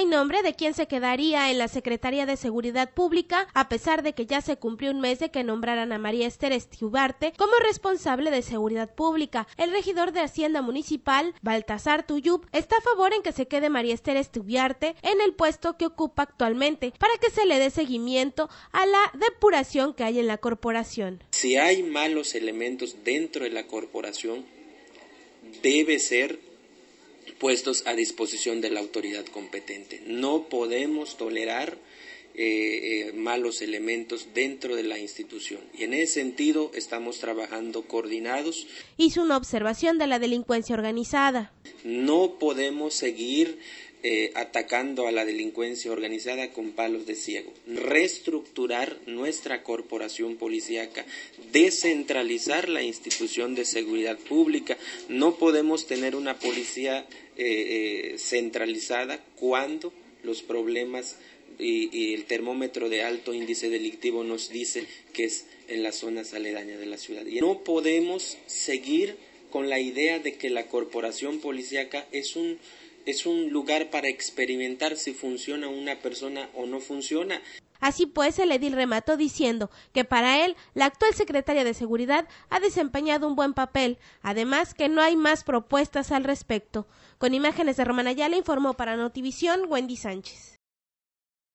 hay nombre de quien se quedaría en la Secretaría de Seguridad Pública, a pesar de que ya se cumplió un mes de que nombraran a María Esther Estiubarte como responsable de Seguridad Pública. El regidor de Hacienda Municipal, Baltasar Tuyub, está a favor en que se quede María Esther Estiubarte en el puesto que ocupa actualmente para que se le dé seguimiento a la depuración que hay en la corporación. Si hay malos elementos dentro de la corporación, debe ser puestos a disposición de la autoridad competente. No podemos tolerar eh, eh, malos elementos dentro de la institución. Y en ese sentido estamos trabajando coordinados. Hizo una observación de la delincuencia organizada. No podemos seguir eh, atacando a la delincuencia organizada con palos de ciego. Reestructurar nuestra corporación policíaca, descentralizar la institución de seguridad pública. No podemos tener una policía centralizada cuando los problemas y, el termómetro de alto índice delictivo nos dice que es en las zonas aledañas de la ciudad. Y no podemos seguir con la idea de que la corporación policíaca es un es un lugar para experimentar si funciona una persona o no funciona. Así pues, el edil remató diciendo que para él la actual secretaria de Seguridad ha desempeñado un buen papel, además que no hay más propuestas al respecto. Con imágenes de Romana Ayala informó para Notivisión Wendy Sánchez.